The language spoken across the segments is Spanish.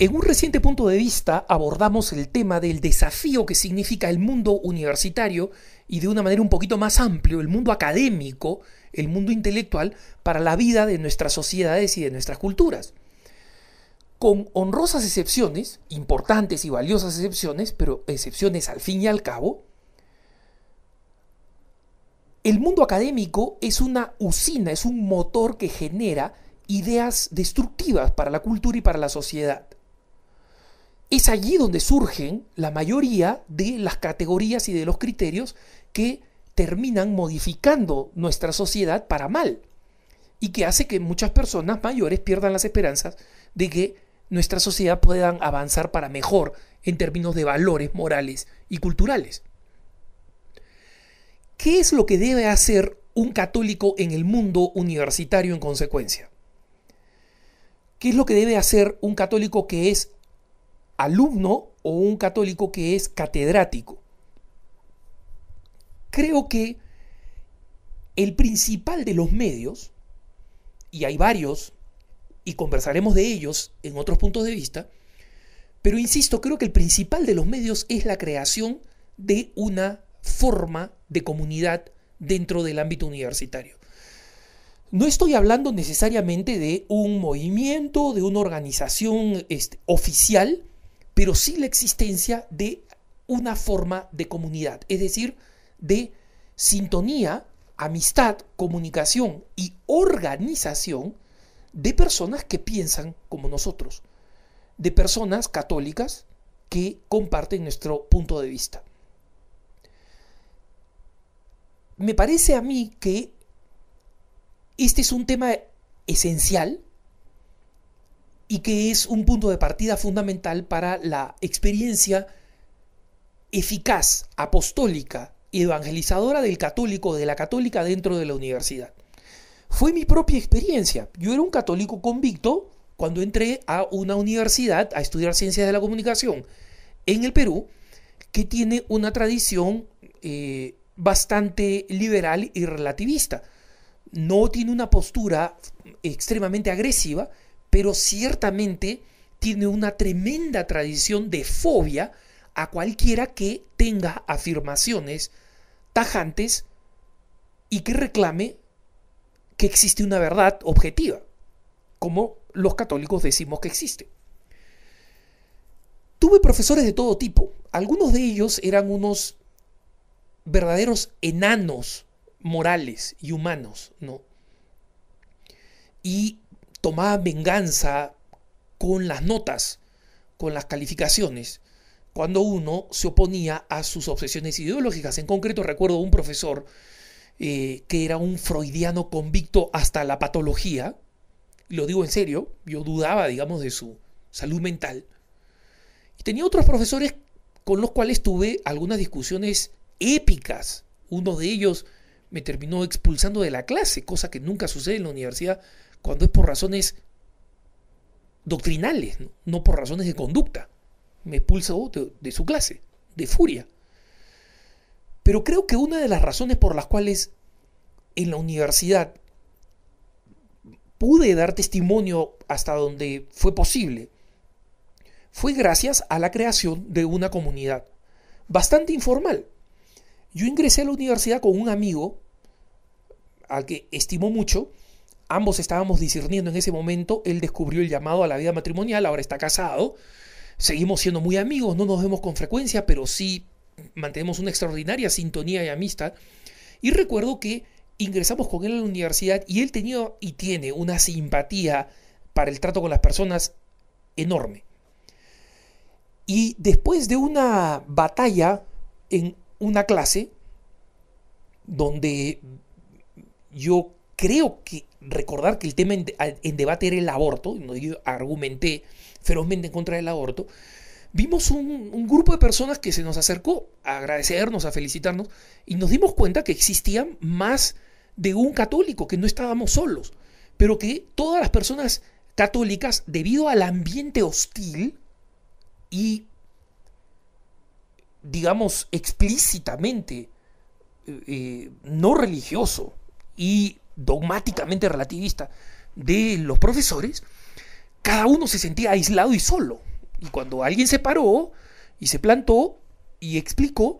En un reciente punto de vista abordamos el tema del desafío que significa el mundo universitario y de una manera un poquito más amplio, el mundo académico, el mundo intelectual, para la vida de nuestras sociedades y de nuestras culturas. Con honrosas excepciones, importantes y valiosas excepciones, pero excepciones al fin y al cabo, el mundo académico es una usina, es un motor que genera ideas destructivas para la cultura y para la sociedad es allí donde surgen la mayoría de las categorías y de los criterios que terminan modificando nuestra sociedad para mal y que hace que muchas personas mayores pierdan las esperanzas de que nuestra sociedad pueda avanzar para mejor en términos de valores morales y culturales. ¿Qué es lo que debe hacer un católico en el mundo universitario en consecuencia? ¿Qué es lo que debe hacer un católico que es alumno o un católico que es catedrático. Creo que el principal de los medios, y hay varios, y conversaremos de ellos en otros puntos de vista, pero insisto, creo que el principal de los medios es la creación de una forma de comunidad dentro del ámbito universitario. No estoy hablando necesariamente de un movimiento, de una organización este, oficial, pero sí la existencia de una forma de comunidad, es decir, de sintonía, amistad, comunicación y organización de personas que piensan como nosotros, de personas católicas que comparten nuestro punto de vista. Me parece a mí que este es un tema esencial y que es un punto de partida fundamental para la experiencia eficaz, apostólica y evangelizadora del católico, de la católica dentro de la universidad. Fue mi propia experiencia. Yo era un católico convicto cuando entré a una universidad a estudiar ciencias de la comunicación en el Perú, que tiene una tradición eh, bastante liberal y relativista. No tiene una postura extremadamente agresiva, pero ciertamente tiene una tremenda tradición de fobia a cualquiera que tenga afirmaciones tajantes y que reclame que existe una verdad objetiva, como los católicos decimos que existe. Tuve profesores de todo tipo, algunos de ellos eran unos verdaderos enanos morales y humanos, ¿no? Y tomaba venganza con las notas, con las calificaciones, cuando uno se oponía a sus obsesiones ideológicas. En concreto recuerdo un profesor eh, que era un freudiano convicto hasta la patología, lo digo en serio, yo dudaba, digamos, de su salud mental. Y tenía otros profesores con los cuales tuve algunas discusiones épicas. Uno de ellos me terminó expulsando de la clase, cosa que nunca sucede en la universidad cuando es por razones doctrinales, no, por razones de conducta. Me expulsó de su clase, de furia. Pero creo que una de las razones por las cuales en la universidad pude dar testimonio hasta donde fue posible fue gracias a la creación de una comunidad bastante informal, yo ingresé a la universidad con un amigo al que estimó mucho. Ambos estábamos discerniendo en ese momento. Él descubrió el llamado a la vida matrimonial, ahora está casado. Seguimos siendo muy amigos, no nos vemos con frecuencia, pero sí mantenemos una extraordinaria sintonía y amistad. Y recuerdo que ingresamos con él a la universidad y él tenía y tiene una simpatía para el trato con las personas enorme. Y después de una batalla en una clase donde yo creo que recordar que el tema en, debate era el aborto, y yo argumenté ferozmente en contra del aborto, vimos un, un, grupo de personas que se nos acercó a agradecernos, a felicitarnos, y nos dimos cuenta que existían más de un católico, que no estábamos solos, pero que todas las personas católicas, debido al ambiente hostil y digamos, explícitamente eh, eh, no religioso y dogmáticamente relativista de los profesores, cada uno se sentía aislado y solo. Y cuando alguien se paró y se plantó y explicó,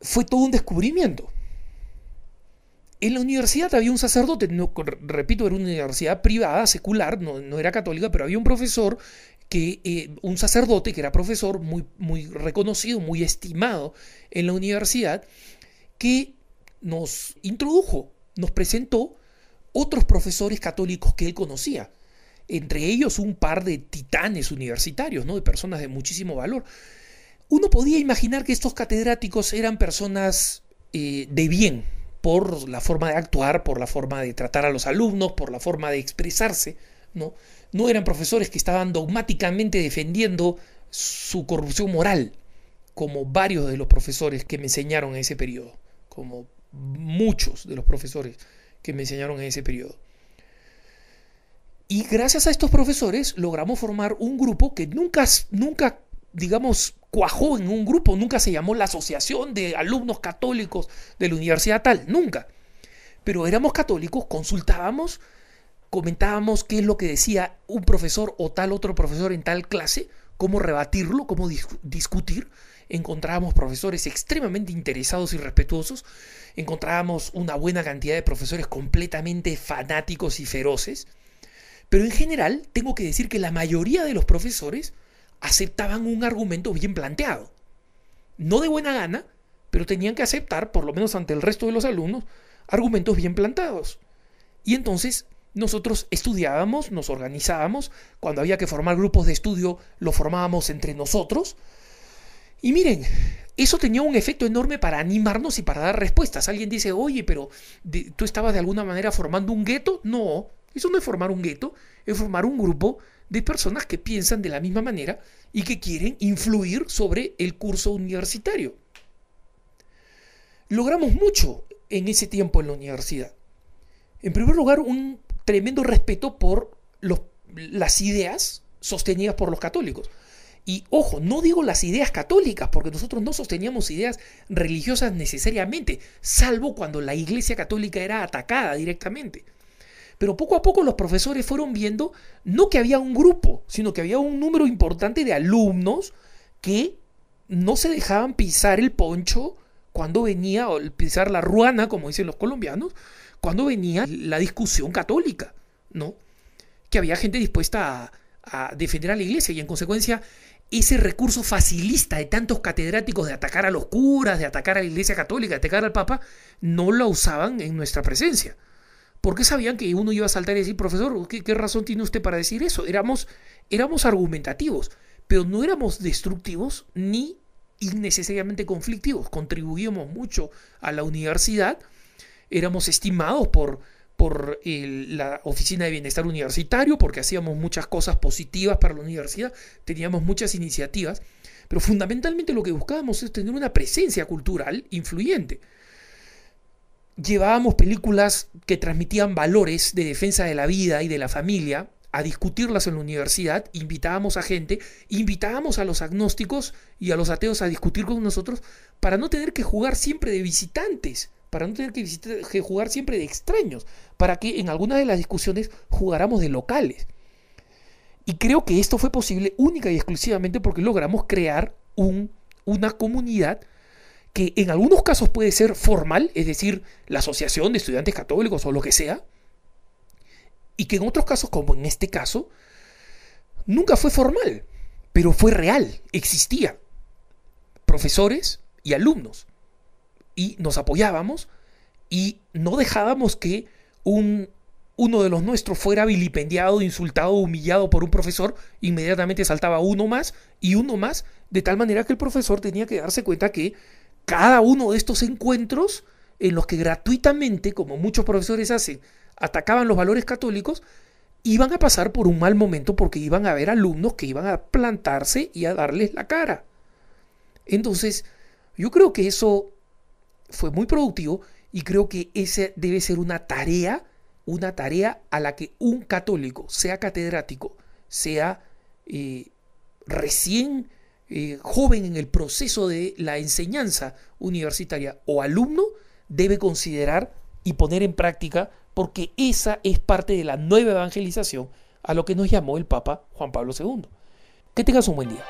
fue todo un descubrimiento. En la universidad había un sacerdote, no, repito, era una universidad privada, secular, no, no, era católica, pero había un profesor que eh, un sacerdote que era profesor muy, muy reconocido, muy estimado en la universidad, que nos introdujo, nos presentó otros profesores católicos que él conocía, entre ellos un par de titanes universitarios, ¿no? de personas de muchísimo valor. Uno podía imaginar que estos catedráticos eran personas eh, de bien, por la forma de actuar, por la forma de tratar a los alumnos, por la forma de expresarse, ¿no? eran profesores que estaban dogmáticamente defendiendo su corrupción moral, como varios de los profesores que me enseñaron en ese periodo, como muchos de los profesores que me enseñaron en ese periodo. Y gracias a estos profesores logramos formar un grupo que nunca, nunca digamos, cuajó en un grupo, nunca se llamó la Asociación de Alumnos Católicos de la Universidad tal, nunca. Pero éramos católicos, consultábamos comentábamos qué es lo que decía un profesor o tal otro profesor en tal clase, cómo rebatirlo, cómo discutir. Encontrábamos profesores extremadamente interesados y respetuosos, encontrábamos una buena cantidad de profesores completamente fanáticos y feroces, pero en general tengo que decir que la mayoría de los profesores aceptaban un argumento bien planteado. No de buena gana, pero tenían que aceptar, por lo menos ante el resto de los alumnos, argumentos bien plantados. Y entonces nosotros estudiábamos, nos organizábamos, cuando había que formar grupos de estudio lo formábamos entre nosotros. Y miren, eso tenía un efecto enorme para animarnos y para dar respuestas. Alguien dice, oye, pero tú estabas de alguna manera formando un gueto. No, eso no es formar un gueto, es formar un grupo de personas que piensan de la misma manera y que quieren influir sobre el curso universitario. Logramos mucho en ese tiempo en la universidad. En primer lugar, un tremendo respeto por las ideas sostenidas por los católicos. Y ojo, no digo las ideas católicas, porque nosotros no sosteníamos ideas religiosas necesariamente, salvo cuando la Iglesia Católica era atacada directamente. Pero poco a poco los profesores fueron viendo no que había un grupo, sino que había un número importante de alumnos que no se dejaban pisar el poncho cuando venía, o pisar la ruana, como dicen los colombianos, cuando venía la discusión católica, ¿no? Que había gente dispuesta a, defender a la iglesia y en consecuencia ese recurso facilista de tantos catedráticos de atacar a los curas, de atacar a la iglesia católica, de atacar al papa, no lo usaban en nuestra presencia. Porque sabían que uno iba a saltar y decir, profesor, ¿qué, razón tiene usted para decir eso? Éramos, éramos argumentativos, pero no éramos destructivos ni innecesariamente conflictivos, contribuíamos mucho a la universidad, éramos estimados por, por eh, la Oficina de Bienestar Universitario, porque hacíamos muchas cosas positivas para la universidad, teníamos muchas iniciativas, pero fundamentalmente lo que buscábamos es tener una presencia cultural influyente. Llevábamos películas que transmitían valores de defensa de la vida y de la familia, a discutirlas en la universidad, invitábamos a gente, invitábamos a los agnósticos y a los ateos a discutir con nosotros para no tener que jugar siempre de visitantes, para no tener que, jugar siempre de extraños, para que en algunas de las discusiones jugáramos de locales. Y creo que esto fue posible única y exclusivamente porque logramos crear un, una comunidad que en algunos casos puede ser formal, es decir, la Asociación de Estudiantes Católicos o lo que sea, y que en otros casos, como en este caso, nunca fue formal, pero fue real, existía. Profesores y alumnos. Y nos apoyábamos y no dejábamos que un, uno de los nuestros fuera vilipendiado, insultado, humillado por un profesor, inmediatamente saltaba uno más y uno más, de tal manera que el profesor tenía que darse cuenta que cada uno de estos encuentros en los que gratuitamente, como muchos profesores hacen, atacaban los valores católicos, iban a pasar por un mal momento porque iban a haber alumnos que iban a plantarse y a darles la cara. Entonces, yo creo que eso fue muy productivo y creo que esa debe ser una tarea, una tarea a la que un católico, sea catedrático, sea eh, recién eh, joven en el proceso de la enseñanza universitaria o alumno, debe considerar y poner en práctica porque esa es parte de la nueva evangelización a lo que nos llamó el Papa Juan Pablo II. Que tengas un buen día.